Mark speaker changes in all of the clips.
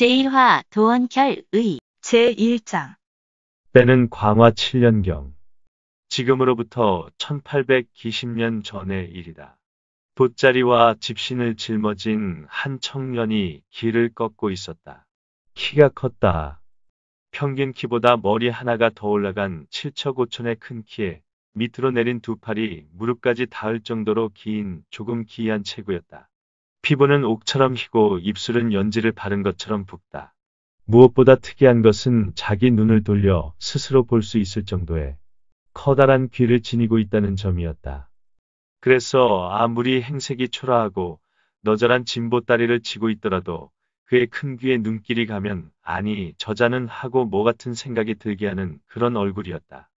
Speaker 1: 제1화 도원결의 제1장
Speaker 2: 때는 광화 7년경 지금으로부터 1820년 전의 일이다. 돗자리와 집신을 짊어진 한 청년이 길을 걷고 있었다. 키가 컸다. 평균 키보다 머리 하나가 더 올라간 7척 5천의 큰 키에 밑으로 내린 두 팔이 무릎까지 닿을 정도로 긴 조금 기이한 체구였다. 피부는 옥처럼 희고 입술은 연지를 바른 것처럼 붓다. 무엇보다 특이한 것은 자기 눈을 돌려 스스로 볼 수 있을 정도의 커다란 귀를 지니고 있다는 점이었다. 그래서 아무리 행색이 초라하고 너절한 진보다리를 치고 있더라도 그의 큰 귀에 눈길이 가면 아니 저자는 하고 뭐 같은 생각이 들게 하는 그런 얼굴이었다.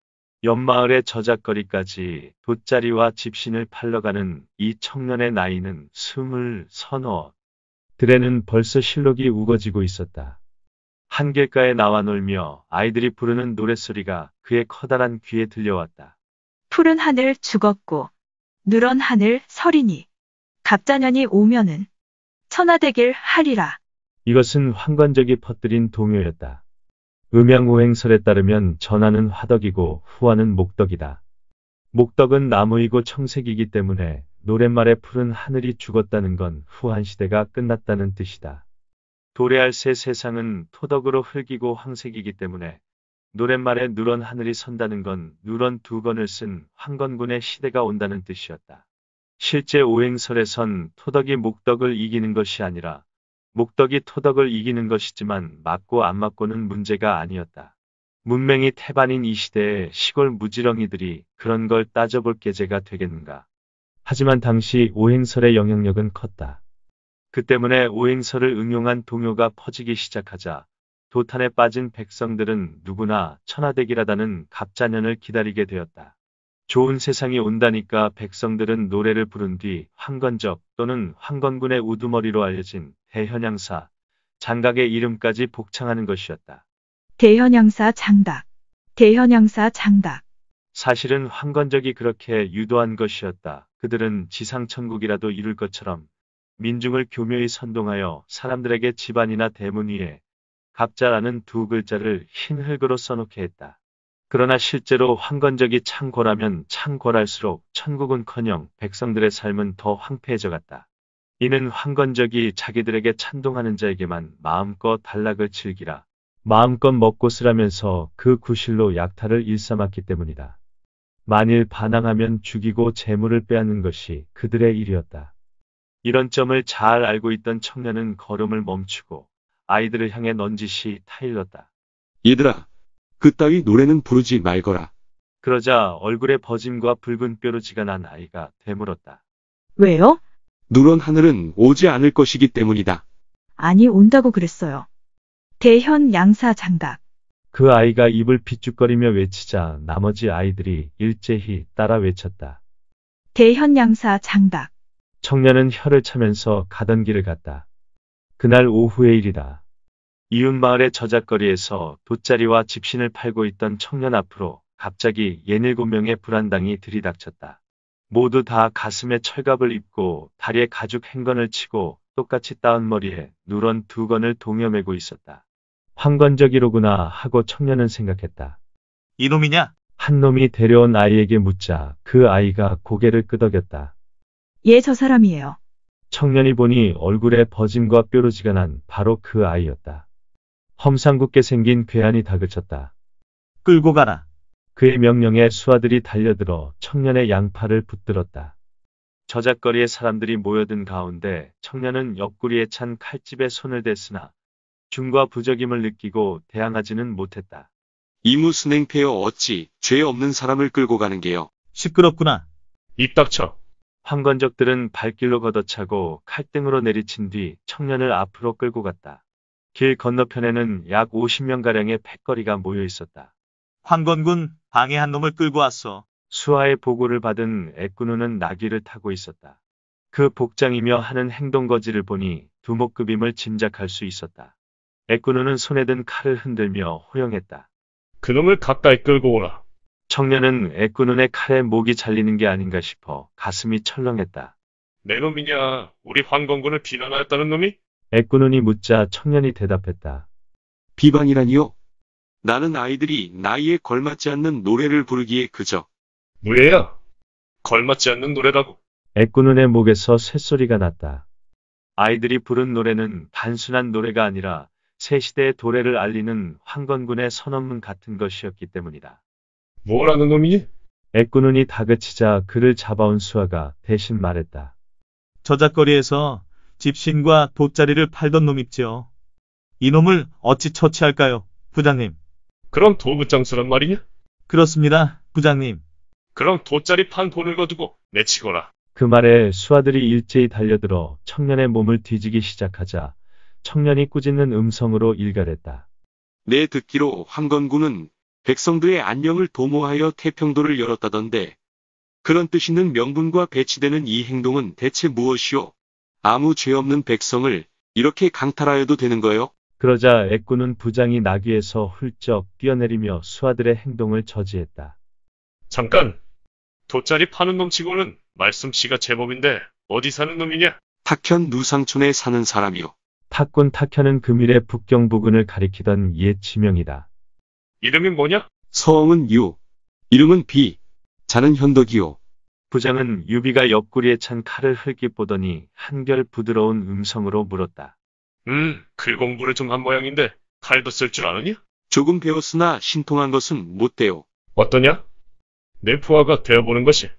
Speaker 2: 연마을의 저작거리까지 돗자리와 집신을 팔러가는 이 청년의 나이는 스물 서너. 들에는 벌써 실록이 우거지고 있었다. 한길가에 나와 놀며 아이들이 부르는 노랫소리가 그의 커다란 귀에 들려왔다. 푸른 하늘 죽었고
Speaker 1: 누런 하늘 서리니 갑자년이 오면은 천하되길 하리라.
Speaker 2: 이것은 황관적이 퍼뜨린 동요였다. 음양오행설에 따르면 전하는 화덕이고 후하는 목덕이다. 목덕은 나무이고 청색이기 때문에 노랫말에 푸른 하늘이 죽었다는 건 후한 시대가 끝났다는 뜻이다. 도래할새 세상은 토덕으로 흙이고 황색이기 때문에 노랫말에 누런 하늘이 선다는 건 누런 두 건을 쓴 황건군의 시대가 온다는 뜻이었다. 실제 오행설에선 토덕이 목덕을 이기는 것이 아니라 목덕이 토덕을 이기는 것이지만 맞고 안 맞고는 문제가 아니었다. 문맹이 태반인 이 시대에 시골 무지렁이들이 그런 걸 따져볼 게제가 되겠는가. 하지만 당시 오행설의 영향력은 컸다. 그 때문에 오행설을 응용한 동요가 퍼지기 시작하자 도탄에 빠진 백성들은 누구나 천하대기라다는 갑자년을 기다리게 되었다. 좋은 세상이 온다니까 백성들은 노래를 부른 뒤 황건적 또는 황건군의 우두머리로 알려진 대현양사 장각의 이름까지 복창하는 것이었다.
Speaker 1: 대현양사 장각, 대현양사 장각.
Speaker 2: 사실은 황건적이 그렇게 유도한 것이었다. 그들은 지상천국이라도 이룰 것처럼 민중을 교묘히 선동하여 사람들에게 집안이나 대문 위에 갑자라는 두 글자를 흰 흙으로 써놓게 했다. 그러나 실제로 황건적이 창궐하면 창궐할수록 천국은커녕 백성들의 삶은 더 황폐해져 갔다. 이는 황건적이 자기들에게 찬동하는 자에게만 마음껏 단락을 즐기라. 마음껏 먹고 쓰라면서 그 구실로 약탈을 일삼았기 때문이다. 만일 반항하면 죽이고 재물을 빼앗는 것이 그들의 일이었다. 이런 점을 잘 알고 있던 청년은 걸음을 멈추고 아이들을 향해 넌지시 타일렀다. 얘들아, 그따위 노래는 부르지 말거라. 그러자 얼굴에 버짐과 붉은 뼈로 지가 난 아이가 되물었다. 왜요? 누런 하늘은 오지 않을 것이기 때문이다.
Speaker 1: 아니 온다고 그랬어요. 대현 양사 장각.
Speaker 2: 그 아이가 입을 핏죽거리며 외치자 나머지 아이들이 일제히 따라 외쳤다.
Speaker 1: 대현 양사 장각.
Speaker 2: 청년은 혀를 차면서 가던 길을 갔다. 그날 오후의 일이다. 이웃마을의 저잣거리에서 돗자리와 집신을 팔고 있던 청년 앞으로 갑자기 예닐곱 명의 불안당이 들이닥쳤다. 모두 다 가슴에 철갑을 입고 다리에 가죽 행건을 치고 똑같이 따은 머리에 누런 두 건을 동여매고 있었다. 황건적이로구나 하고 청년은 생각했다. 이놈이냐? 한 놈이 데려온 아이에게 묻자 그 아이가 고개를 끄덕였다.
Speaker 1: 예, 저 사람이에요.
Speaker 2: 청년이 보니 얼굴에 버짐과 뾰루지가 난 바로 그 아이였다. 험상궂게 생긴 괴한이 다그쳤다. 끌고 가라. 그의 명령에 수하들이 달려들어 청년의 양팔을 붙들었다. 저작거리에 사람들이 모여든 가운데 청년은 옆구리에 찬 칼집에 손을 댔으나 중과 부적임을 느끼고 대항하지는 못했다. 이무순 행패여 어찌 죄 없는 사람을 끌고 가는 게요. 시끄럽구나. 입 닥쳐. 황건적들은 발길로 걷어차고 칼등으로 내리친 뒤 청년을 앞으로 끌고 갔다. 길 건너편에는 약 50명가량의 패거리가 모여 있었다. 황건군 방에 한 놈을 끌고 왔어. 수하의 보고를 받은 애꾸누는 나귀를 타고 있었다. 그 복장이며 하는 행동거지를 보니 두목급임을 짐작할 수 있었다. 애꾸누는 손에 든 칼을 흔들며 호영했다. 그놈을 가까이 끌고 오라. 청년은 애꾸눈의 칼에 목이 잘리는 게 아닌가 싶어 가슴이 철렁했다. 내 놈이냐? 우리 황건군을 비난하였다는 놈이? 애꾸눈이 묻자 청년이 대답했다. 비방이라니요? 나는 아이들이 나이에 걸맞지 않는 노래를 부르기에 그저 뭐예요 걸맞지 않는 노래라고. 애꾸눈의 목에서 새소리가 났다. 아이들이 부른 노래는 단순한 노래가 아니라 새 시대의 도래를 알리는 황건군의 선언문 같은 것이었기 때문이다. 뭐라는 놈이니? 애꾸눈이 다그치자 그를 잡아온 수아가 대신 말했다. 저작거리에서 집신과 돗자리를 팔던 놈입지요. 이놈을 어찌 처치할까요, 부장님? 그럼 도부장수란 말이냐? 그렇습니다, 부장님. 그럼 돗자리 판 돈을 거두고 내치거라. 그 말에 수아들이 일제히 달려들어 청년의 몸을 뒤지기 시작하자 청년이 꾸짖는 음성으로 일갈했다. 내 네, 듣기로 황건군은 백성들의 안녕을 도모하여 태평도를 열었다던데 그런 뜻 있는 명분과 배치되는 이 행동은 대체 무엇이오? 아무 죄 없는 백성을 이렇게 강탈하여도 되는 거요 그러자 애꾸는 부장이 나귀에서 훌쩍 뛰어내리며 수아들의 행동을 저지했다. 잠깐! 돗자리 파는 놈치고는 말씀씨가 제법인데 어디 사는 놈이냐? 탁현 누상촌에 사는 사람이요. 탁군 탁현은 금일의 북경 부근을 가리키던 옛 지명이다. 이름이 뭐냐? 서엉은 유, 이름은 비, 자는 현덕이요. 부장은 유비가 옆구리에 찬 칼을 흘깃보더니 한결 부드러운 음성으로 물었다. 음, 글 공부를 좀 한 모양인데 칼도 쓸 줄 아느냐? 조금 배웠으나 신통한 것은 못돼요. 어떠냐? 내 부하가 되어보는 것이.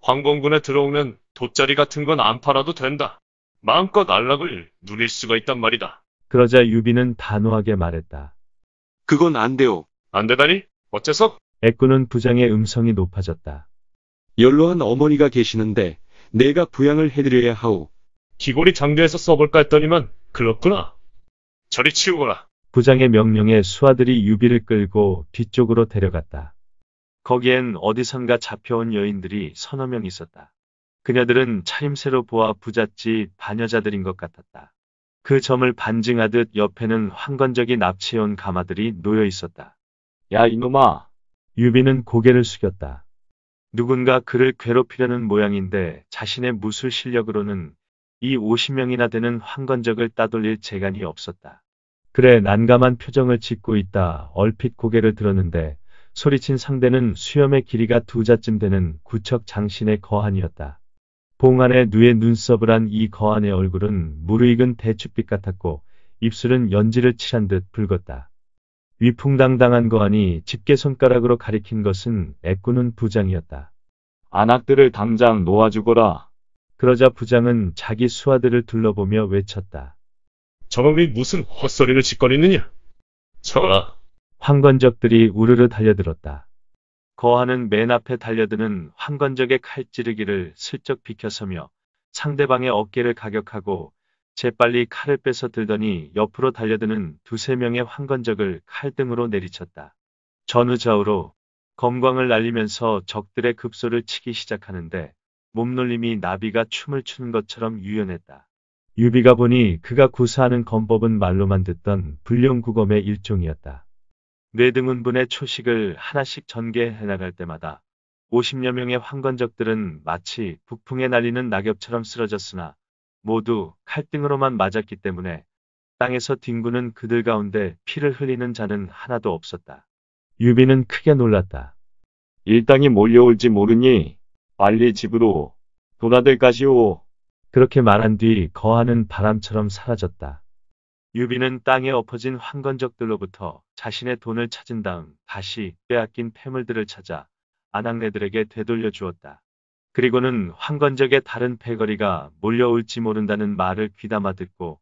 Speaker 2: 황공군에 들어오면 돗자리 같은 건 안 팔아도 된다. 마음껏 안락을 누릴 수가 있단 말이다. 그러자 유비는 단호하게 말했다. 그건 안 돼요. 안 되다니? 어째서? 애꾸는 부장의 음성이 높아졌다. 연로한 어머니가 계시는데 내가 부양을 해드려야 하오. 기골이 장교에서 써볼까 했더니만 그렇구나 저리 치우거라. 부장의 명령에 수하들이 유비를 끌고 뒤쪽으로 데려갔다. 거기엔 어디선가 잡혀온 여인들이 서너 명 있었다. 그녀들은 차림새로 보아 부잣집 반여자들인 것 같았다. 그 점을 반증하듯 옆에는 황건적이 납치해온 가마들이 놓여 있었다. 야 이놈아! 유비는 고개를 숙였다. 누군가 그를 괴롭히려는 모양인데 자신의 무술 실력으로는 이 50명이나 되는 황건적을 따돌릴 재간이 없었다. 그래 난감한 표정을 짓고 있다 얼핏 고개를 들었는데 소리친 상대는 수염의 길이가 두 자쯤 되는 구척 장신의 거한이었다. 봉안의 누에 눈썹을 한 이 거한의 얼굴은 무르익은 대추빛 같았고 입술은 연지를 칠한 듯 붉었다. 위풍당당한 거하니 집게 손가락으로 가리킨 것은 애꾸는 부장이었다. 안악들을 당장 놓아주거라. 그러자 부장은 자기 수하들을 둘러보며 외쳤다. 저놈이 무슨 헛소리를 짓거리느냐? 저라. 황건적들이 우르르 달려들었다. 거하는 맨 앞에 달려드는 황건적의 칼 찌르기를 슬쩍 비켜서며 상대방의 어깨를 가격하고 재빨리 칼을 빼서 들더니 옆으로 달려드는 두세 명의 황건적을 칼등으로 내리쳤다. 전후좌우로 검광을 날리면서 적들의 급소를 치기 시작하는데 몸놀림이 나비가 춤을 추는 것처럼 유연했다. 유비가 보니 그가 구사하는 검법은 말로만 듣던 불륜구검의 일종이었다. 뇌등운분의 네 초식을 하나씩 전개해 나갈 때마다 50여 명의 황건적들은 마치 북풍에 날리는 낙엽처럼 쓰러졌으나 모두 칼등으로만 맞았기 때문에 땅에서 뒹구는 그들 가운데 피를 흘리는 자는 하나도 없었다. 유비는 크게 놀랐다. 일당이 몰려올지 모르니 빨리 집으로 돌아들 까시오 그렇게 말한 뒤 거하는 바람처럼 사라졌다. 유비는 땅에 엎어진 황건적들로부터 자신의 돈을 찾은 다음 다시 빼앗긴 패물들을 찾아 아낙네들에게 되돌려 주었다. 그리고는 황건적의 다른 패거리가 몰려올지 모른다는 말을 귀담아 듣고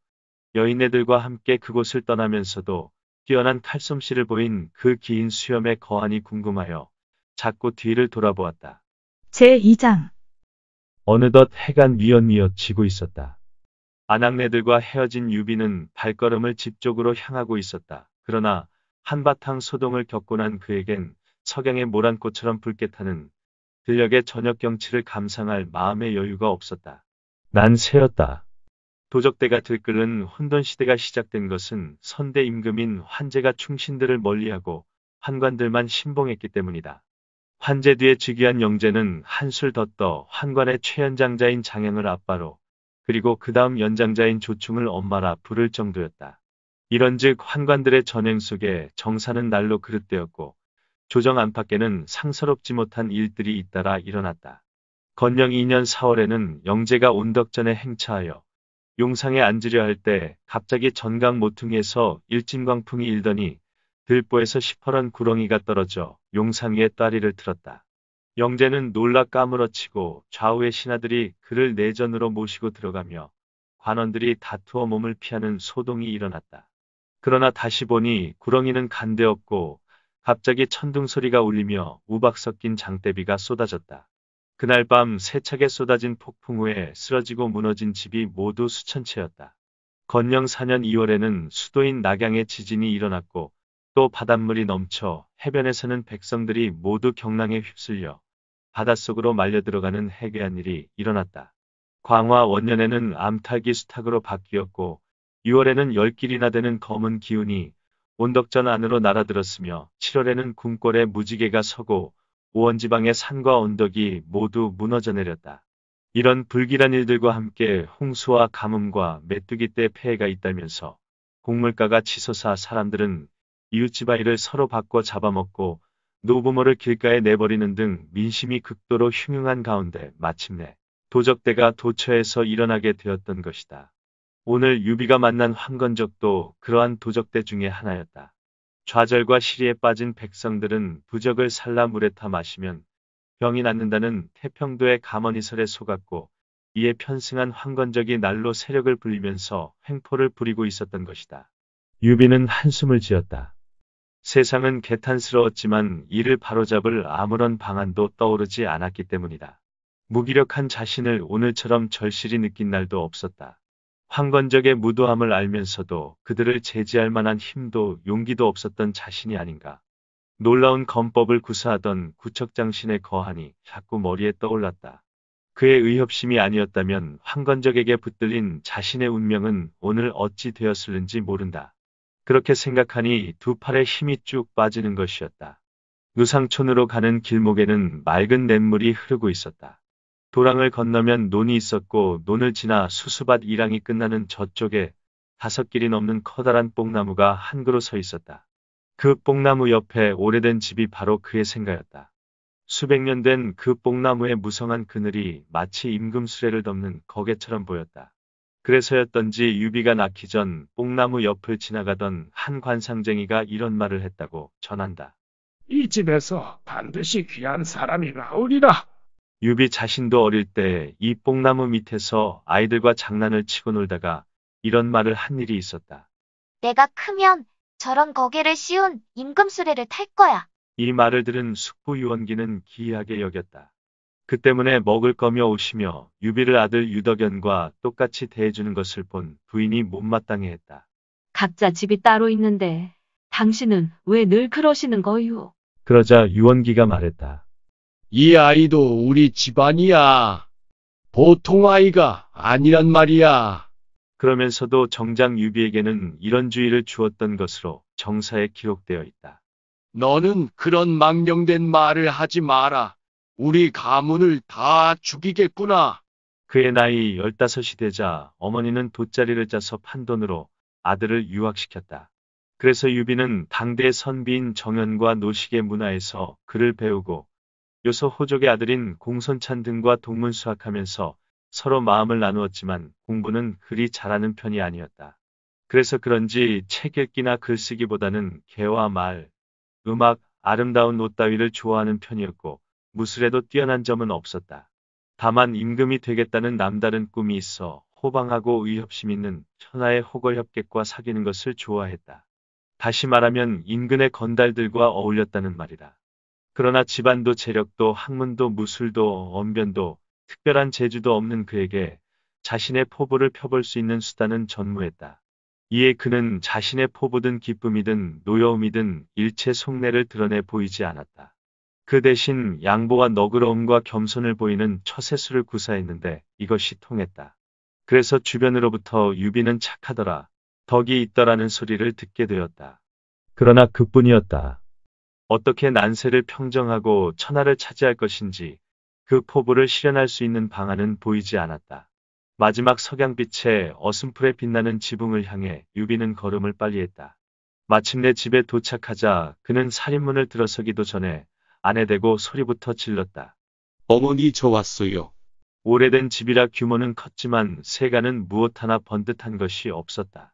Speaker 2: 여인네들과 함께 그곳을 떠나면서도 뛰어난 칼솜씨를 보인 그 긴 수염의 거한이 궁금하여 자꾸 뒤를 돌아보았다. 제2장 어느덧 해간뉘연뉘엿 지고 있었다. 안악네들과 헤어진 유비는 발걸음을 집 쪽으로 향하고 있었다. 그러나 한바탕 소동을 겪고 난 그에겐 석양의 모란꽃처럼 붉게 타는 들녘의 저녁 경치를 감상할 마음의 여유가 없었다. 난 새였다. 도적대가 들끓은 혼돈 시대가 시작된 것은 선대 임금인 환제가 충신들을 멀리하고 환관들만 신봉했기 때문이다. 환제 뒤에 즉위한 영제는 한술 더 떠 환관의 최연장자인 장행을 아빠로 그리고 그 다음 연장자인 조충을 엄마라 부를 정도였다. 이런즉 환관들의 전행 속에 정사는 날로 그릇되었고 조정 안팎에는 상서롭지 못한 일들이 잇따라 일어났다. 건령 2년 4월에는 영재가 온덕전에 행차하여 용상에 앉으려 할 때 갑자기 전강 모퉁이에서 일진광풍이 일더니 들보에서 시퍼런 구렁이가 떨어져 용상 위에 따리를 틀었다. 영재는 놀라 까무러치고 좌우의 신하들이 그를 내전으로 모시고 들어가며 관원들이 다투어 몸을 피하는 소동이 일어났다. 그러나 다시 보니 구렁이는 간대없고 갑자기 천둥 소리가 울리며 우박 섞인 장대비가 쏟아졌다. 그날 밤 세차게 쏟아진 폭풍 우에 쓰러지고 무너진 집이 모두 수천 채였다. 건령 4년 2월에는 수도인 낙양에 지진이 일어났고 또 바닷물이 넘쳐 해변에서는 백성들이 모두 경랑에 휩쓸려 바닷속으로 말려 들어가는 해괴한 일이 일어났다. 광화 원년에는 암탉이 수탉으로 바뀌었고 6월에는 열길이나 되는 검은 기운이 온덕전 안으로 날아들었으며 7월에는 궁궐에 무지개가 서고 오원지방의 산과 언덕이 모두 무너져 내렸다. 이런 불길한 일들과 함께 홍수와 가뭄과 메뚜기 때 폐해가 있다면서 곡물가가 치솟아 사람들은 이웃집 아이를 서로 바꿔 잡아먹고 노부모를 길가에 내버리는 등 민심이 극도로 흉흉한 가운데 마침내 도적대가 도처에서 일어나게 되었던 것이다. 오늘 유비가 만난 황건적도 그러한 도적대 중의 하나였다. 좌절과 시리에 빠진 백성들은 부적을 살라 물에 타 마시면 병이 낫는다는 태평도의 감언이설에 속았고 이에 편승한 황건적이 날로 세력을 불리면서 횡포를 부리고 있었던 것이다. 유비는 한숨을 지었다. 세상은 개탄스러웠지만 이를 바로잡을 아무런 방안도 떠오르지 않았기 때문이다. 무기력한 자신을 오늘처럼 절실히 느낀 날도 없었다. 황건적의 무도함을 알면서도 그들을 제지할 만한 힘도 용기도 없었던 자신이 아닌가. 놀라운 검법을 구사하던 구척장신의 거한이 자꾸 머리에 떠올랐다. 그의 의협심이 아니었다면 황건적에게 붙들린 자신의 운명은 오늘 어찌 되었을는지 모른다. 그렇게 생각하니 두 팔에 힘이 쭉 빠지는 것이었다. 누상촌으로 가는 길목에는 맑은 냇물이 흐르고 있었다. 도랑을 건너면 논이 있었고 논을 지나 수수밭 이랑이 끝나는 저쪽에 다섯 길이 넘는 커다란 뽕나무가 한 그루 서 있었다. 그 뽕나무 옆에 오래된 집이 바로 그의 생가였다. 수백 년 된 그 뽕나무의 무성한 그늘이 마치 임금수레를 덮는 거개처럼 보였다. 그래서였던지 유비가 낳기 전 뽕나무 옆을 지나가던 한 관상쟁이가 이런 말을 했다고 전한다. 이 집에서 반드시 귀한 사람이 나오리라. 유비 자신도 어릴 때 이 뽕나무 밑에서 아이들과 장난을 치고 놀다가 이런 말을 한 일이 있었다.
Speaker 1: 내가 크면 저런 거기를 씌운 임금수레를 탈 거야.
Speaker 2: 이 말을 들은 숙부 유원기는 기이하게 여겼다. 그 때문에 먹을 거며 오시며 유비를 아들 유덕연과 똑같이 대해주는 것을 본 부인이 못마땅해 했다.
Speaker 1: 각자 집이 따로 있는데 당신은 왜 늘 그러시는 거유
Speaker 2: 그러자 유원기가 말했다. 이 아이도 우리 집안이야. 보통 아이가 아니란 말이야. 그러면서도 정장 유비에게는 이런 주의를 주었던 것으로 정사에 기록되어 있다. 너는 그런 망령된 말을 하지 마라. 우리 가문을 다 죽이겠구나. 그의 나이 15이 되자 어머니는 돗자리를 짜서 판 돈으로 아들을 유학시켰다. 그래서 유비는 당대 선비인 정현과 노식의 문화에서 그를 배우고 요서 호족의 아들인 공선찬 등과 동문수학하면서 서로 마음을 나누었지만 공부는 그리 잘하는 편이 아니었다. 그래서 그런지 책 읽기나 글쓰기보다는 개와 말, 음악, 아름다운 옷 따위를 좋아하는 편이었고 무술에도 뛰어난 점은 없었다. 다만 임금이 되겠다는 남다른 꿈이 있어 호방하고 의협심 있는 천하의 호걸협객과 사귀는 것을 좋아했다. 다시 말하면 인근의 건달들과 어울렸다는 말이다. 그러나 집안도 재력도 학문도 무술도 언변도 특별한 재주도 없는 그에게 자신의 포부를 펴볼 수 있는 수단은 전무했다. 이에 그는 자신의 포부든 기쁨이든 노여움이든 일체 속내를 드러내 보이지 않았다. 그 대신 양보와 너그러움과 겸손을 보이는 처세술을 구사했는데 이것이 통했다. 그래서 주변으로부터 유비는 착하더라, 덕이 있더라는 소리를 듣게 되었다. 그러나 그뿐이었다. 어떻게 난세를 평정하고 천하를 차지할 것인지 그 포부를 실현할 수 있는 방안은 보이지 않았다. 마지막 석양빛에 어슴풀에 빛나는 지붕을 향해 유비는 걸음을 빨리했다. 마침내 집에 도착하자 그는 살인문을 들어서기도 전에 아내되고 소리부터 질렀다. 어머니 저 왔어요. 오래된 집이라 규모는 컸지만 세간은 무엇 하나 번듯한 것이 없었다.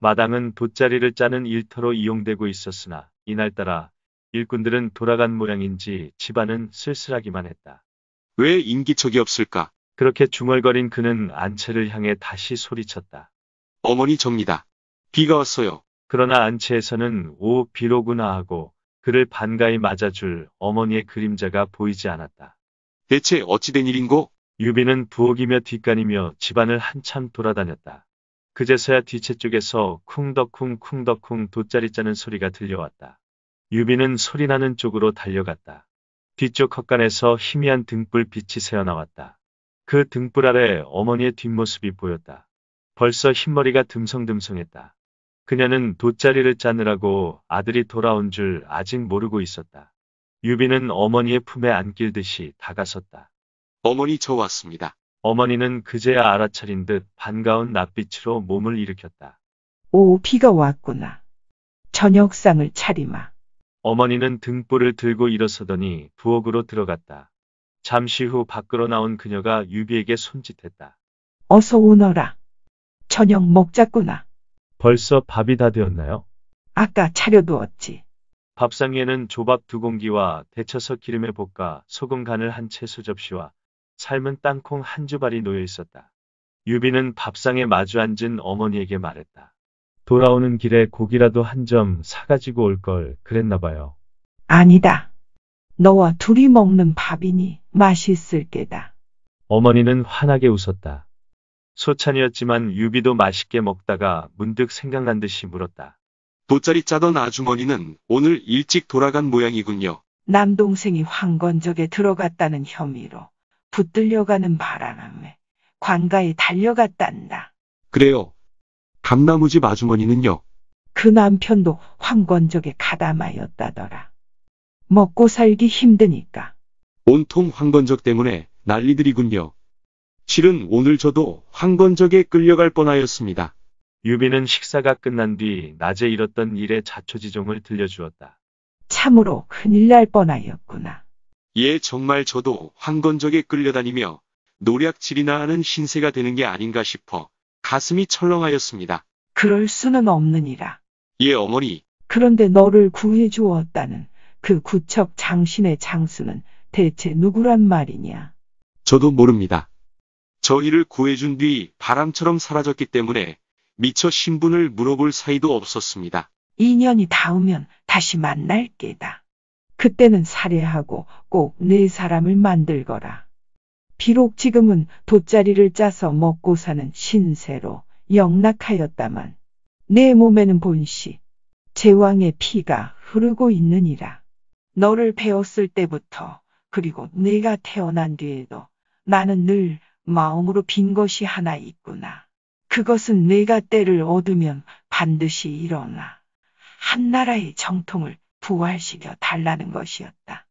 Speaker 2: 마당은 돗자리를 짜는 일터로 이용되고 있었으나 이날따라 일꾼들은 돌아간 모양인지 집안은 쓸쓸하기만 했다. 왜 인기척이 없을까? 그렇게 중얼거린 그는 안채를 향해 다시 소리쳤다. 어머니 접니다. 비가 왔어요. 그러나 안채에서는 오 비로구나 하고 그를 반가이 맞아줄 어머니의 그림자가 보이지 않았다. 대체 어찌된 일인고? 유비는 부엌이며 뒷간이며 집안을 한참 돌아다녔다. 그제서야 뒤채 쪽에서 쿵덕쿵 쿵덕쿵 돗자리 짜는 소리가 들려왔다. 유비는 소리나는 쪽으로 달려갔다. 뒤쪽 헛간에서 희미한 등불 빛이 새어나왔다. 그 등불 아래 어머니의 뒷모습이 보였다. 벌써 흰머리가 듬성듬성했다. 그녀는 돗자리를 짜느라고 아들이 돌아온 줄 아직 모르고 있었다. 유비는 어머니의 품에 안길 듯이 다가섰다. 어머니 저 왔습니다. 어머니는 그제야 알아차린 듯 반가운 낯빛으로 몸을 일으켰다.
Speaker 3: 오, 비가 왔구나. 저녁상을 차리마.
Speaker 2: 어머니는 등불을 들고 일어서더니 부엌으로 들어갔다. 잠시 후 밖으로 나온 그녀가 유비에게 손짓했다.
Speaker 3: 어서 오너라. 저녁 먹자꾸나.
Speaker 2: 벌써 밥이 다 되었나요? 아까 차려두었지. 밥상 위에는 조밥 두 공기와 데쳐서 기름에 볶아 소금 간을 한 채소 접시와 삶은 땅콩 한 주발이 놓여 있었다. 유비는 밥상에 마주 앉은 어머니에게 말했다. 돌아오는 길에 고기라도 한 점 사가지고 올 걸 그랬나 봐요.
Speaker 3: 아니다. 너와 둘이 먹는 밥이니 맛있을 게다.
Speaker 2: 어머니는 환하게 웃었다. 소찬이었지만 유비도 맛있게 먹다가 문득 생각난 듯이 물었다. 돗자리 짜던 아주머니는 오늘 일찍 돌아간 모양이군요.
Speaker 3: 남동생이 황건적에 들어갔다는 혐의로 붙들려가는 바람에 관가에 달려갔단다.
Speaker 2: 그래요. 강나무집 아주머니는요.
Speaker 3: 그 남편도 황건적에 가담하였다더라.
Speaker 2: 먹고 살기
Speaker 3: 힘드니까.
Speaker 2: 온통 황건적 때문에 난리들이군요. 실은 오늘 저도 황건적에 끌려갈 뻔하였습니다. 유비는 식사가 끝난 뒤 낮에 일었던 일의 자초지종을 들려주었다. 참으로
Speaker 3: 큰일 날 뻔하였구나.
Speaker 2: 예, 정말 저도 황건적에 끌려다니며 노략질이나 하는 신세가 되는 게 아닌가 싶어 가슴이 철렁하였습니다.
Speaker 3: 그럴 수는 없느니라.
Speaker 2: 예 어머니,
Speaker 3: 그런데 너를 구해 주었다는 그 구척 장신의 장수는 대체 누구란 말이냐?
Speaker 2: 저도 모릅니다. 저희를 구해준 뒤 바람처럼 사라졌기 때문에 미처 신분을 물어볼 사이도 없었습니다.
Speaker 3: 2년이 닿으면 다시 만날 게다. 그때는 살해하고 꼭네 사람을 만들거라. 비록 지금은 돗자리를 짜서 먹고 사는 신세로 영락하였다만 내 몸에는 본시 제왕의 피가 흐르고 있느니라. 너를 배웠을 때부터 그리고 네가 태어난 뒤에도 나는 늘 마음으로 빈 것이 하나 있구나. 그것은 네가 때를 얻으면 반드시 일어나 한나라의 정통을 부활시켜 달라는 것이었다.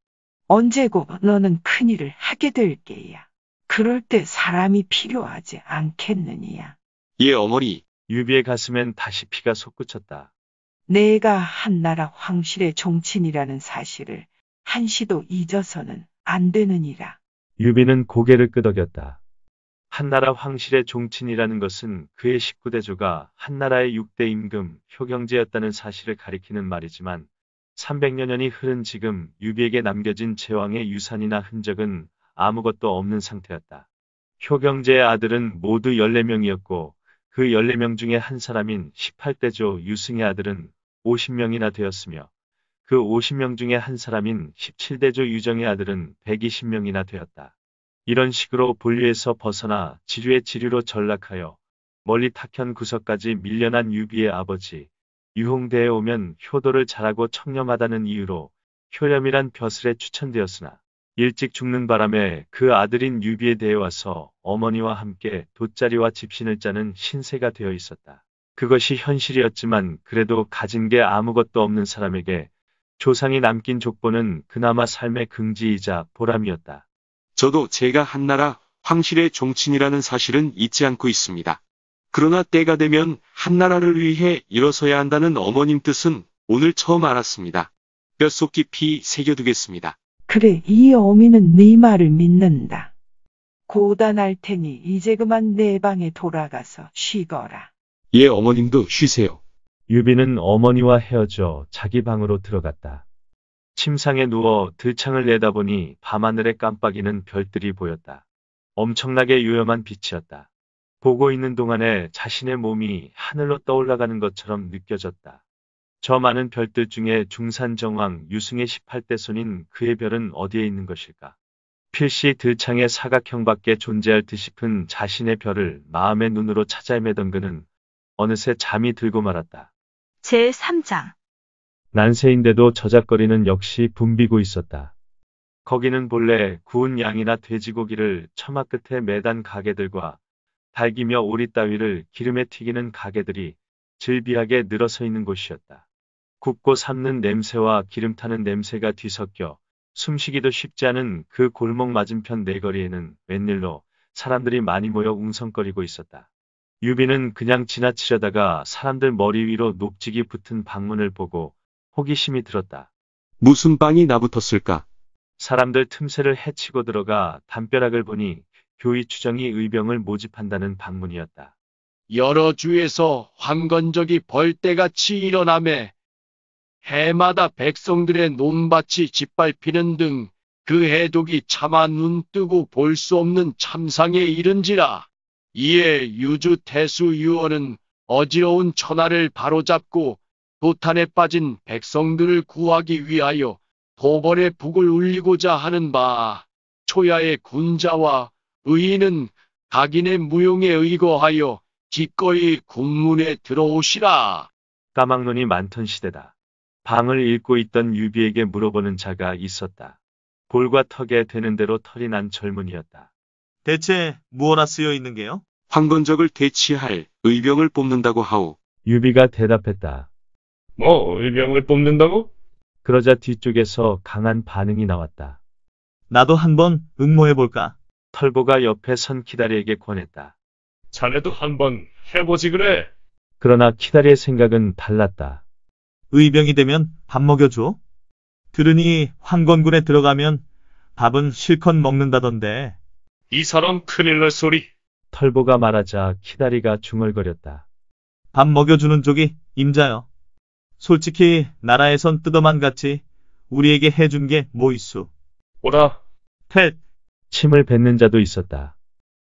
Speaker 3: 언제고 너는 큰일을 하게 될 게야. 그럴 때 사람이 필요하지 않겠느냐.
Speaker 2: 예, 어머니. 유비의 가슴엔 다시 피가 솟구쳤다.
Speaker 3: 내가 한나라 황실의 종친이라는 사실을 한시도 잊어서는 안 되느니라.
Speaker 2: 유비는 고개를 끄덕였다. 한나라 황실의 종친이라는 것은 그의 19대조가 한나라의 6대 임금 효경제였다는 사실을 가리키는 말이지만 300여 년이 흐른 지금 유비에게 남겨진 제왕의 유산이나 흔적은 아무것도 없는 상태였다. 효경제의 아들은 모두 14명이었고 그 14명 중에 한 사람인 18대 조 유승의 아들은 50명이나 되었으며 그 50명 중에 한 사람인 17대 조 유정의 아들은 120명이나 되었다. 이런 식으로 본류에서 벗어나 지류의 지류로 전락하여 멀리 탁현 구석까지 밀려난 유비의 아버지 유홍대에 오면 효도를 잘하고 청렴하다는 이유로 효렴이란 벼슬에 추천되었으나 일찍 죽는 바람에 그 아들인 유비에 대해 와서 어머니와 함께 돗자리와 집신을 짜는 신세가 되어 있었다. 그것이 현실이었지만 그래도 가진 게 아무것도 없는 사람에게 조상이 남긴 족보는 그나마 삶의 긍지이자 보람이었다. 저도 제가 한나라 황실의 종친이라는 사실은 잊지 않고 있습니다. 그러나 때가 되면 한나라를 위해 일어서야 한다는 어머님 뜻은 오늘 처음 알았습니다. 뼛속 깊이 새겨두겠습니다.
Speaker 3: 그래, 이 어미는 네 말을 믿는다. 고단할 테니 이제 그만 내 방에 돌아가서 쉬거라.
Speaker 2: 예, 어머님도 쉬세요. 유비는 어머니와 헤어져 자기 방으로 들어갔다. 침상에 누워 들창을 내다보니 밤하늘에 깜빡이는 별들이 보였다. 엄청나게 요염한 빛이었다. 보고 있는 동안에 자신의 몸이 하늘로 떠올라가는 것처럼 느껴졌다. 저 많은 별들 중에 중산정왕 유승의 18대 손인 그의 별은 어디에 있는 것일까? 필시 들창의 사각형 밖에 존재할 듯 싶은 자신의 별을 마음의 눈으로 찾아 헤매던 그는 어느새 잠이 들고 말았다.
Speaker 1: 제3장
Speaker 2: 난세인데도 저작거리는 역시 붐비고 있었다. 거기는 본래 구운 양이나 돼지고기를 처마 끝에 매단 가게들과 달기며 오리 따위를 기름에 튀기는 가게들이 즐비하게 늘어서 있는 곳이었다. 굽고 삶는 냄새와 기름 타는 냄새가 뒤섞여 숨쉬기도 쉽지 않은 그 골목 맞은편 내거리에는 네 웬일로 사람들이 많이 모여 웅성거리고 있었다. 유비는 그냥 지나치려다가 사람들 머리 위로 녹지기 붙은 방문을 보고 호기심이 들었다. 무슨 빵이 나붙었을까? 사람들 틈새를 헤치고 들어가 담벼락을 보니 교위 추정이 의병을 모집한다는 방문이었다. 여러 주에서 황건적이 벌떼같이 일어나매 해마다 백성들의 논밭이 짓밟히는 등 그 해독이 차마 눈뜨고 볼 수 없는 참상에 이른지라. 이에 유주 태수 유언은 어지러운 천하를 바로잡고 도탄에 빠진 백성들을 구하기 위하여 도벌의 북을 울리고자 하는 바 초야의 군자와 의인은 각인의 무용에 의거하여 기꺼이 군문에 들어오시라. 까막눈이 많던 시대다. 방을 읽고 있던 유비에게 물어보는 자가 있었다. 볼과 턱에 되는 대로 털이 난 젊은이였다. 대체 무엇나 쓰여 있는 게요? 황건적을 대치할 의병을 뽑는다고 하오. 유비가 대답했다. 뭐 의병을 뽑는다고? 그러자 뒤쪽에서 강한 반응이 나왔다. 나도 한번 응모해볼까? 털보가 옆에 선 키다리에게 권했다. 자네도 한번 해보지 그래. 그러나 키다리의 생각은 달랐다. 의병이 되면 밥 먹여줘? 들으니 황건군에 들어가면 밥은 실컷 먹는다던데. 이 사람 큰일 날 소리. 털보가 말하자 키다리가 중얼거렸다. 밥 먹여주는 쪽이 임자요. 솔직히 나라에선 뜯어만 같이 우리에게 해준 게 뭐 있수. 오라. 텟. 침을 뱉는 자도 있었다.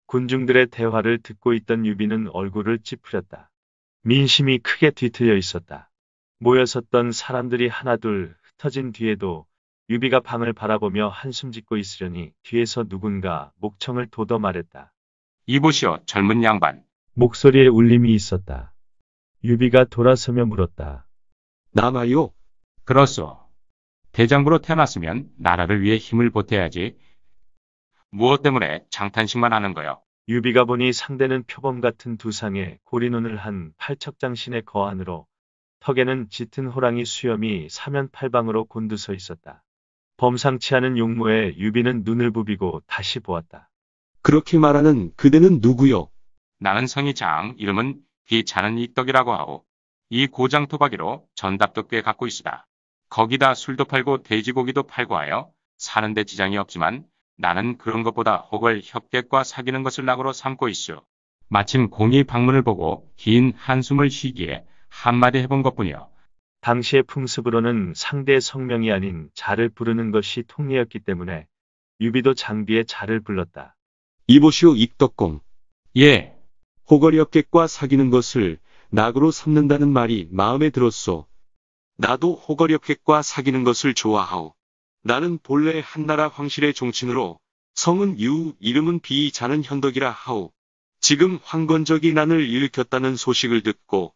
Speaker 2: 군중들의 대화를 듣고 있던 유비는 얼굴을 찌푸렸다. 민심이 크게 뒤틀려 있었다. 모여섰던 사람들이 하나둘 흩어진 뒤에도 유비가 방을 바라보며 한숨 짓고 있으려니 뒤에서 누군가 목청을 돋어 말했다. 이보시오 젊은 양반. 목소리에 울림이 있었다. 유비가 돌아서며 물었다. 나가요? 그렇소. 대장부로 태어났으면 나라를 위해 힘을 보태야지. 무엇 때문에 장탄식만 하는 거요? 유비가 보니 상대는 표범 같은 두상에 고리눈을 한 팔척장신의 거안으로 턱에는 짙은 호랑이 수염이 사면팔방으로 곤두서 있었다. 범상치 않은 용모에 유비는 눈을 부비고 다시 보았다. 그렇게 말하는 그대는 누구요? 나는 성의장, 이름은 비자는 익덕이라고 하오. 이 고장 토박이로 전답도 꽤 갖고 있으다. 거기다 술도 팔고 돼지고기도 팔고 하여 사는데 지장이 없지만 나는 그런 것보다 혹을 협객과 사귀는 것을 낙으로 삼고 있어. 마침 공이 방문을 보고 긴 한숨을 쉬기에 한마디 해본 것뿐이요. 당시의 풍습으로는 상대의 성명이 아닌 자를 부르는 것이 통례였기 때문에 유비도 장비에 자를 불렀다. 이보시오 익덕공. 예. 호걸이 업객과 사귀는 것을 낙으로 삼는다는 말이 마음에 들었소. 나도 호걸이 업객과 사귀는 것을 좋아하오. 나는 본래 한나라 황실의 종친으로 성은 유, 이름은 비, 자는 현덕이라 하오. 지금 황건적이 난을 일으켰다는 소식을 듣고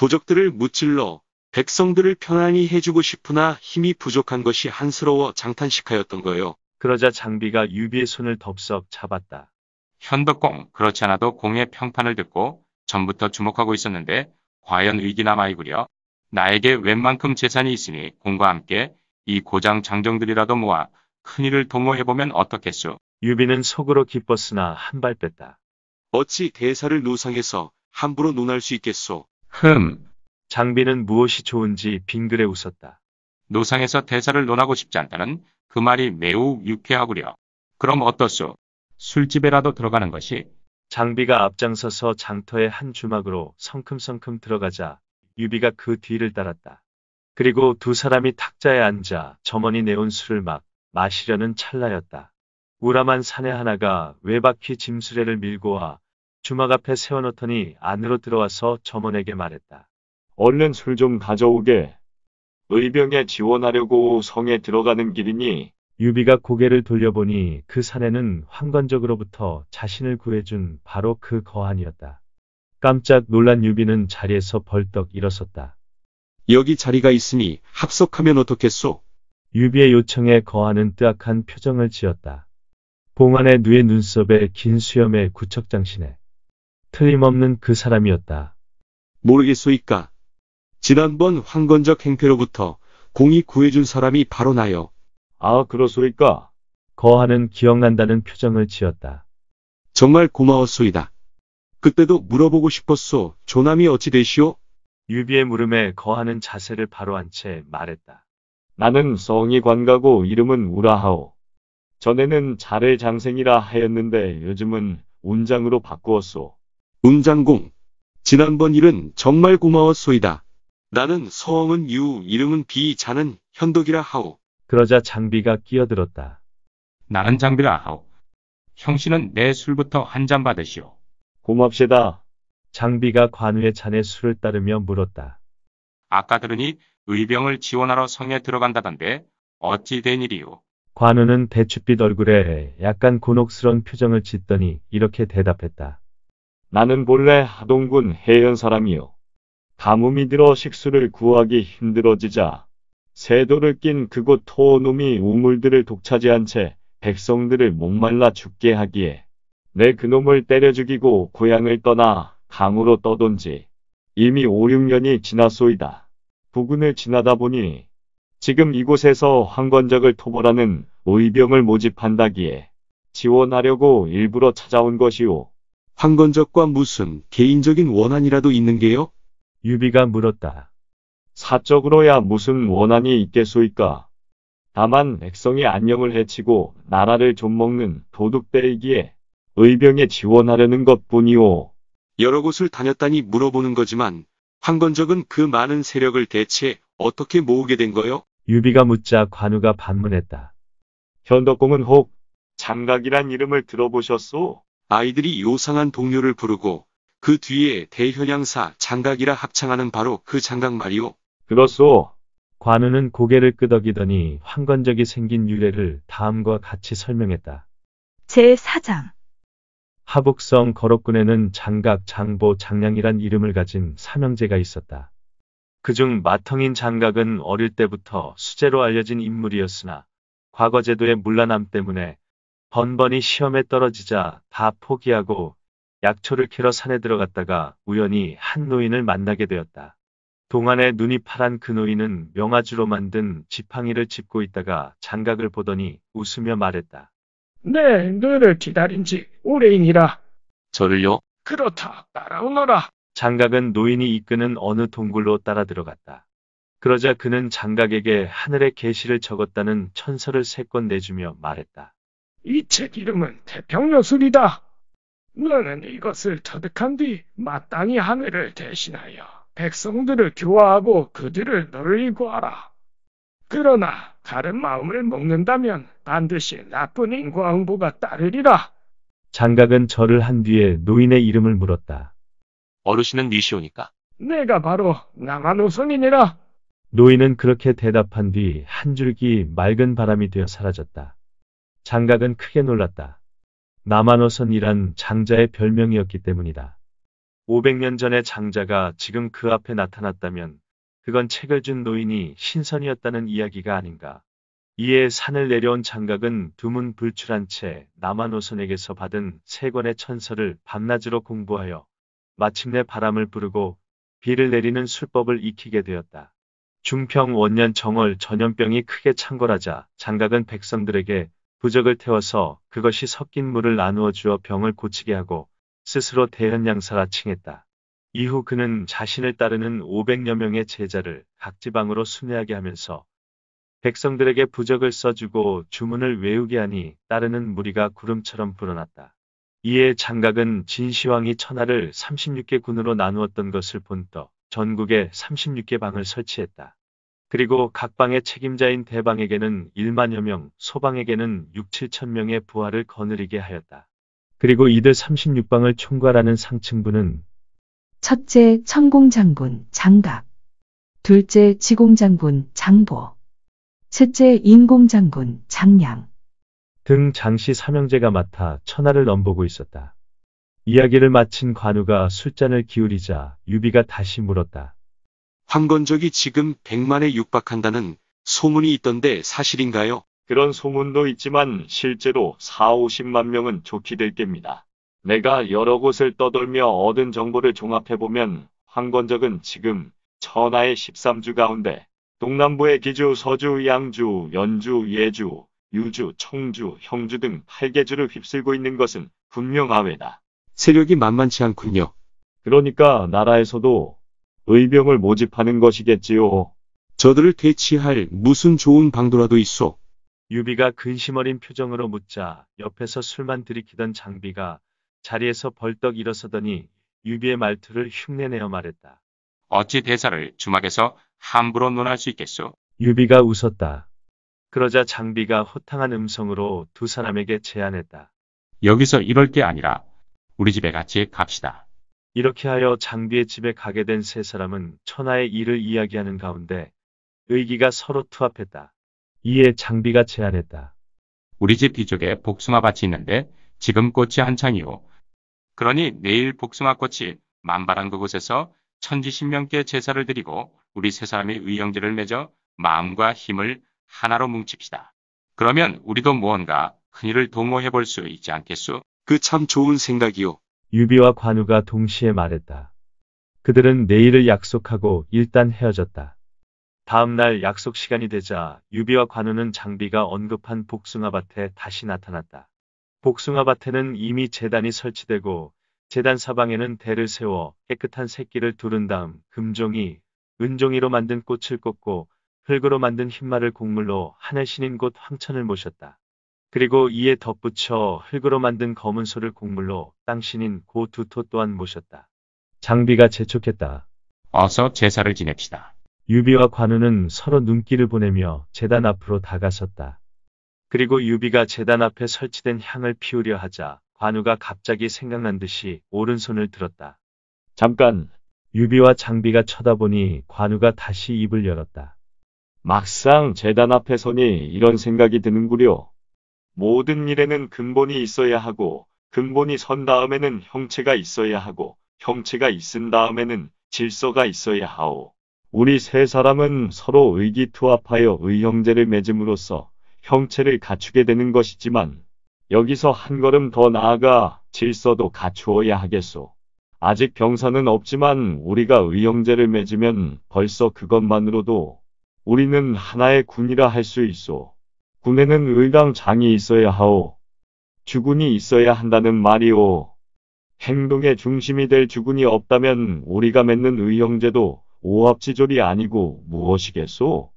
Speaker 2: 도적들을 무찔러 백성들을 편안히 해주고 싶으나 힘이 부족한 것이 한스러워 장탄식하였던 거요 그러자 장비가 유비의 손을 덥석 잡았다. 현덕공 그렇지 않아도 공의 평판을 듣고 전부터 주목하고 있었는데 과연 의기남아이구려 나에게 웬만큼 재산이 있으니 공과 함께 이 고장 장정들이라도 모아 큰일을 도모해보면 어떻겠소. 유비는 속으로 기뻤으나 한 발 뺐다. 어찌 대사를 노상해서 함부로 논할 수 있겠소. 흠. 장비는 무엇이 좋은지 빙그레 웃었다. 노상에서 대사를 논하고 싶지 않다는 그 말이 매우 유쾌하구려. 그럼 어떻소? 술집에라도 들어가는 것이 장비가 앞장서서 장터의 한 주막으로 성큼성큼 들어가자 유비가 그 뒤를 따랐다. 그리고 두 사람이 탁자에 앉아 점원이 내온 술을 막 마시려는 찰나였다. 우람한 사내 하나가 외박히 짐수레를 밀고 와 주막 앞에 세워놓더니 안으로 들어와서 점원에게 말했다. 얼른 술 좀 가져오게. 의병에 지원하려고 성에 들어가는 길이니 유비가 고개를 돌려보니 그 사내는 황관적으로부터 자신을 구해준 바로 그 거한이었다. 깜짝 놀란 유비는 자리에서 벌떡 일어섰다. 여기 자리가 있으니 합석하면 어떻겠소? 유비의 요청에 거하는 뜨악한 표정을 지었다. 봉안의 누의 눈썹에 긴 수염에 구척장신에 틀림없는 그 사람이었다. 모르겠소이까. 지난번 황건적 행패로부터 공이 구해준 사람이 바로 나요. 아 그러소이까. 거하는 기억난다는 표정을 지었다. 정말 고마웠소이다. 그때도 물어보고 싶었소. 조남이 어찌 되시오? 유비의 물음에 거하는 자세를 바로 한채 말했다. 나는 성이 관가고 이름은 우라하오. 전에는 자래 장생이라 하였는데 요즘은 운장으로 바꾸었소. 문장공. 지난번 일은 정말 고마웠소이다. 나는 서엉은 유, 이름은 비, 자는 현덕이라 하오. 그러자 장비가 끼어들었다. 나는 장비라 하오. 형씨는 내 술부터 한 잔 받으시오. 고맙시다. 장비가 관우의 잔에 술을 따르며 물었다. 아까 들으니 의병을 지원하러 성에 들어간다던데 어찌 된 일이오? 관우는 대추빛 얼굴에 약간 곤혹스런 표정을 짓더니 이렇게 대답했다. 나는 본래 하동군 해연 사람이요. 가뭄이 들어 식수를 구하기 힘들어지자 세도를 낀 그곳 토놈이 우물들을 독차지한 채 백성들을 목말라 죽게 하기에 내 그놈을 때려 죽이고 고향을 떠나 강으로 떠돈 지 이미 5, 6년이 지났소이다. 부근을 지나다 보니 지금 이곳에서 황건적을 토벌하는 의병을 모집한다기에 지원하려고 일부러 찾아온 것이오. 황건적과 무슨 개인적인 원한이라도 있는 게요? 유비가 물었다. 사적으로야 무슨 원한이 있겠소이까. 다만 백성의 안녕을 해치고 나라를 좀먹는 도둑대이기에 의병에 지원하려는 것뿐이오. 여러 곳을 다녔다니 물어보는 거지만 황건적은 그 많은 세력을 대체 어떻게 모으게 된 거요? 유비가 묻자 관우가 반문했다. 현덕공은 혹 장각이란 이름을 들어보셨소? 아이들이 요상한 동료를 부르고 그 뒤에 대현양사 장각이라 합창하는 바로 그 장각 말이오. 그렇소 관우는 고개를 끄덕이더니 황건적이 생긴 유래를 다음과 같이 설명했다.
Speaker 1: 제4장
Speaker 2: 하북성 거록군에는 장각, 장보, 장량이란 이름을 가진 삼형제가 있었다. 그 중 마텅인 장각은 어릴 때부터 수재로 알려진 인물이었으나 과거 제도의 물란함 때문에 번번이 시험에 떨어지자 다 포기하고 약초를 캐러 산에 들어갔다가 우연히 한 노인을 만나게 되었다. 동안에 눈이 파란 그 노인은 명아주로 만든 지팡이를 짚고 있다가 장각을 보더니 웃으며 말했다. 네, 너를 기다린 지 오래이니라. 저를요? 그렇다, 따라오너라. 장각은 노인이 이끄는 어느 동굴로 따라 들어갔다. 그러자 그는 장각에게 하늘의 계시를 적었다는 천서를 세 권 내주며 말했다. 이책 이름은 태평요술이다. 너는 이것을 터득한 뒤 마땅히 하늘을 대신하여 백성들을 교화하고 그들을 널리 고하라 그러나 다른 마음을 먹는다면 반드시 나쁜 인과응보가 따르리라. 장각은 절을 한 뒤에 노인의 이름을 물었다. 어르신은 니시오니까. 내가 바로 남한우성인이라 노인은 그렇게 대답한 뒤 한 줄기 맑은 바람이 되어 사라졌다. 장각은 크게 놀랐다. 남한호선이란 장자의 별명이었기 때문이다. 500년 전의 장자가 지금 그 앞에 나타났다면 그건 책을 준 노인이 신선이었다는 이야기가 아닌가. 이에 산을 내려온 장각은 두문 불출한 채남한호선에게서 받은 세 권의 천서를 밤낮으로 공부하여 마침내 바람을 부르고 비를 내리는 술법을 익히게 되었다. 중평 원년 정월 전염병이 크게 창궐하자 장각은 백성들에게 부적을 태워서 그것이 섞인 물을 나누어 주어 병을 고치게 하고 스스로 대현양사라 칭했다. 이후 그는 자신을 따르는 500여 명의 제자를 각 지방으로 순회하게 하면서 백성들에게 부적을 써주고 주문을 외우게 하니 따르는 무리가 구름처럼 불어났다. 이에 장각은 진시황이 천하를 36개 군으로 나누었던 것을 본떠 전국에 36개 방을 설치했다. 그리고 각 방의 책임자인 대방에게는 1만여 명, 소방에게는 6, 7천 명의 부하를 거느리게 하였다. 그리고 이들 36방을 총괄하는 상층부는
Speaker 1: 첫째 천공장군 장갑, 둘째 지공장군 장보, 셋째 인공장군
Speaker 3: 장량
Speaker 2: 등장시사명제가 맡아 천하를 넘보고 있었다. 이야기를 마친 관우가 술잔을 기울이자 유비가 다시 물었다. 황건적이 지금 100만에 육박한다는 소문이 있던데 사실인가요? 그런 소문도 있지만 실제로 4, 50만 명은 좋게 될 겁니다. 내가 여러 곳을 떠돌며 얻은 정보를 종합해보면 황건적은 지금 천하의 13주 가운데 동남부의 기주, 서주, 양주, 연주, 예주, 유주, 청주, 형주 등 8개 주를 휩쓸고 있는 것은 분명하외다. 세력이 만만치 않군요. 그러니까 나라에서도 의병을 모집하는 것이겠지요. 저들을 대치할 무슨 좋은 방도라도 있소 유비가 근심어린 표정으로 묻자 옆에서 술만 들이키던 장비가 자리에서 벌떡 일어서더니 유비의 말투를 흉내내어 말했다. 어찌 대사를 주막에서 함부로 논할 수 있겠소? 유비가 웃었다. 그러자 장비가 호탕한 음성으로 두 사람에게 제안했다. 여기서 이럴 게 아니라 우리 집에 같이 갑시다. 이렇게 하여 장비의 집에 가게 된 세 사람은 천하의 일을 이야기하는 가운데 의기가 서로 투합했다. 이에 장비가 제안했다. 우리 집 뒤쪽에 복숭아 밭이 있는데 지금 꽃이 한창이오. 그러니 내일 복숭아 꽃이 만발한 그곳에서 천지 신명께 제사를 드리고 우리 세 사람이 의형제를 맺어 마음과 힘을 하나로 뭉칩시다. 그러면 우리도 무언가 큰 일을 도모해 볼 수 있지 않겠소? 그 참 좋은 생각이오. 유비와 관우가 동시에 말했다. 그들은 내일을 약속하고 일단 헤어졌다. 다음 날 약속 시간이 되자 유비와 관우는 장비가 언급한 복숭아밭에 다시 나타났다. 복숭아밭에는 이미 재단이 설치되고 재단 사방에는 대를 세워 깨끗한 새끼를 두른 다음 금종이, 은종이로 만든 꽃을 꽂고 흙으로 만든 흰말을 곡물로 하늘 신인 곳 황천을 모셨다. 그리고 이에 덧붙여 흙으로 만든 검은 소를 곡물로 땅신인 고 두토 또한 모셨다. 장비가 재촉했다. 어서 제사를 지냅시다. 유비와 관우는 서로 눈길을 보내며 재단 앞으로 다가섰다. 그리고 유비가 재단 앞에 설치된 향을 피우려 하자 관우가 갑자기 생각난 듯이 오른손을 들었다. 잠깐! 유비와 장비가 쳐다보니 관우가 다시 입을 열었다. 막상 재단 앞에 서니 이런 생각이 드는구려. 모든 일에는 근본이 있어야 하고 근본이 선 다음에는 형체가 있어야 하고 형체가 있은 다음에는 질서가 있어야 하오. 우리 세 사람은 서로 의기투합하여 의형제를 맺음으로써 형체를 갖추게 되는 것이지만 여기서 한 걸음 더 나아가 질서도 갖추어야 하겠소. 아직 병사는 없지만 우리가 의형제를 맺으면 벌써 그것만으로도 우리는 하나의 군이라 할수있어 군에는 의당 장이 있어야 하오. 주군이 있어야 한다는 말이오. 행동의 중심이 될 주군이 없다면 우리가 맺는 의형제도 오합지졸이 아니고 무엇이겠소?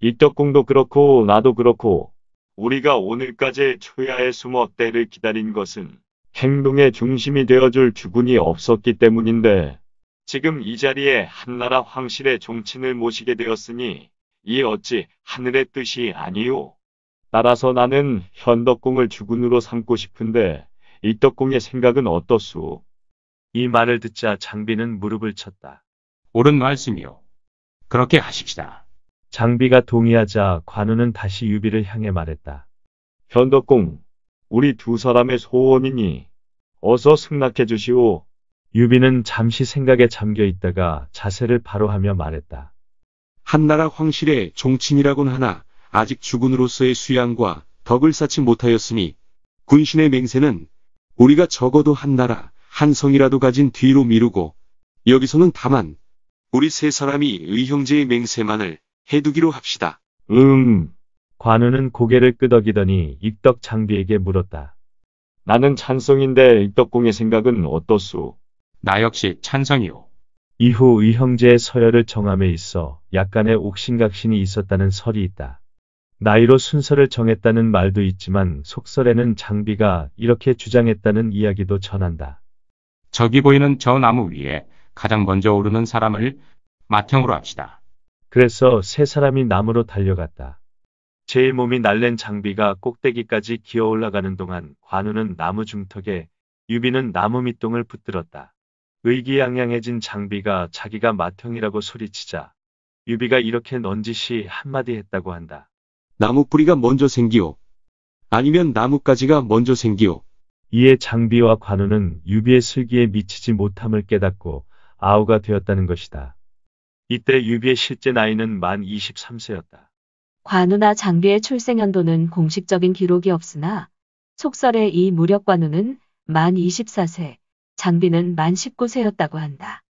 Speaker 2: 이떡궁도 그렇고 나도 그렇고 우리가 오늘까지 초야에 숨어 때를 기다린 것은 행동의 중심이 되어줄 주군이 없었기 때문인데 지금 이 자리에 한나라 황실의 종친을 모시게 되었으니 이 어찌 하늘의 뜻이 아니오 따라서 나는 현덕공을 주군으로 삼고 싶은데 이덕공의 생각은 어떻소? 이 말을 듣자 장비는 무릎을 쳤다. 옳은 말씀이요. 그렇게 하십시다. 장비가 동의하자 관우는 다시 유비를 향해 말했다. 현덕공, 우리 두 사람의 소원이니 어서 승낙해 주시오. 유비는 잠시 생각에 잠겨 있다가 자세를 바로하며 말했다. 한나라 황실의 종친이라곤 하나 아직 주군으로서의 수양과 덕을 쌓지 못하였으니 군신의 맹세는 우리가 적어도 한 나라, 한 성이라도 가진 뒤로 미루고 여기서는 다만 우리 세 사람이 의형제의 맹세만을 해두기로 합시다. 음. 관우는 고개를 끄덕이더니 익덕 장비에게 물었다. 나는 찬성인데 익덕공의 생각은 어떻소? 나 역시 찬성이오. 이후 의형제의 서열을 정함에 있어 약간의 옥신각신이 있었다는 설이 있다. 나이로 순서를 정했다는 말도 있지만 속설에는 장비가 이렇게 주장했다는 이야기도 전한다. 저기 보이는 저 나무 위에 가장 먼저 오르는 사람을 마형으로 합시다. 그래서 세 사람이 나무로 달려갔다. 제일 몸이 날랜 장비가 꼭대기까지 기어 올라가는 동안 관우는 나무 중턱에 유비는 나무 밑동을 붙들었다. 의기양양해진 장비가 자기가 마형이라고 소리치자 유비가 이렇게 넌지시 한마디 했다고 한다. 나무 뿌리가 먼저 생기오. 아니면 나뭇가지가 먼저 생기오. 이에 장비와 관우는 유비의 슬기에 미치지 못함을 깨닫고 아우가 되었다는 것이다. 이때 유비의 실제 나이는 만 23세였다.
Speaker 1: 관우나 장비의 출생연도는 공식적인 기록이 없으나 속설의 이 무력 관우는 만 24세, 장비는 만 19세였다고 한다.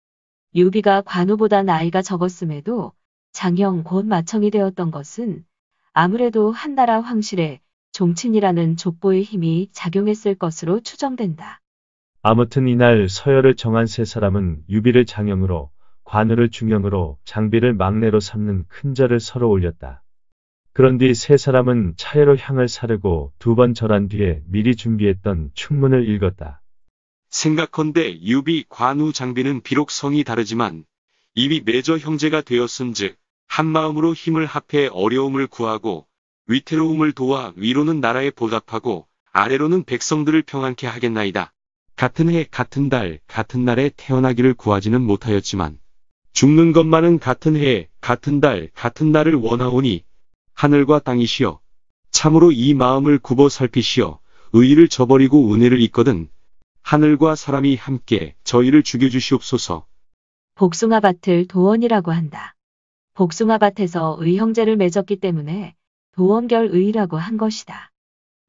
Speaker 1: 유비가 관우보다 나이가 적었음에도 장형 곧 마청이 되었던 것은 아무래도 한나라 황실의 종친이라는 족보의 힘이 작용했을 것으로 추정된다.
Speaker 2: 아무튼 이날 서열을 정한 세 사람은 유비를 장영으로, 관우를 중영으로, 장비를 막내로 삼는 큰 절을 서로 올렸다. 그런 뒤 세 사람은 차례로 향을 사르고 두 번 절한 뒤에 미리 준비했던 충문을 읽었다. 생각컨대 유비, 관우, 장비는 비록 성이 다르지만 이미 매저 형제가 되었은즉 한마음으로 힘을 합해 어려움을 구하고 위태로움을 도와 위로는 나라에 보답하고 아래로는 백성들을 평안케 하겠나이다. 같은 해 같은 달 같은 날에 태어나기를 구하지는 못하였지만 죽는 것만은 같은 해 같은 달 같은 날을 원하오니 하늘과 땅이시여 참으로 이 마음을 굽어 살피시어 의의를 저버리고 은혜를 잊거든 하늘과 사람이 함께 저희를 죽여주시옵소서.
Speaker 1: 복숭아밭을 도원이라고 한다. 복숭아밭에서 의형제를 맺었기 때문에 도원결 의라고 한 것이다.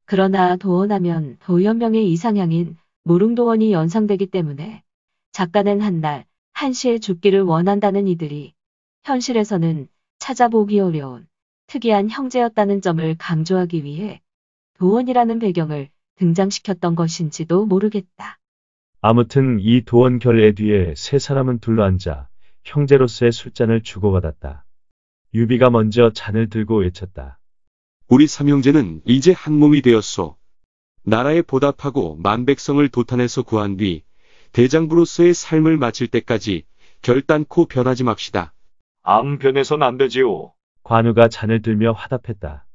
Speaker 1: 그러나 도원하면 도연명의 이상향인 무릉도원이 연상되기 때문에 작가는 한날 한시에 죽기를 원한다는 이들이 현실에서는 찾아보기 어려운 특이한 형제였다는 점을 강조하기 위해 도원이라는 배경을 등장시켰던 것인지도 모르겠다.
Speaker 2: 아무튼 이도원결의 뒤에 세 사람은 둘러앉아 형제로서의 술잔을 주고받았다. 유비가 먼저 잔을 들고 외쳤다. 우리 삼형제는 이제 한 몸이 되었소. 나라에 보답하고 만백성을 도탄해서 구한 뒤 대장부로서의 삶을 마칠 때까지 결단코 변하지 맙시다. 암 변해선 안 되지요. 관우가 잔을 들며 화답했다.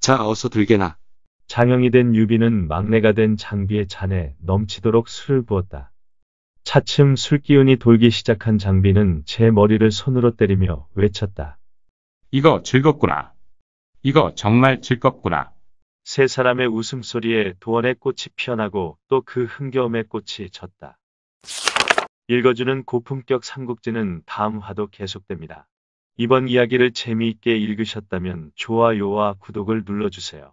Speaker 2: 자 어서 들게나. 장형이 된 유비는 막내가 된 장비의 잔에 넘치도록 술을 부었다. 차츰 술기운이 돌기 시작한 장비는 제 머리를 손으로 때리며 외쳤다. 이거 즐겁구나. 이거 정말 즐겁구나. 세 사람의 웃음소리에 도원의 꽃이 피어나고 또 그 흥겨움의 꽃이 졌다. 읽어주는 고품격 삼국지는 다음 화도 계속됩니다. 이번 이야기를 재미있게 읽으셨다면 좋아요와 구독을 눌러주세요.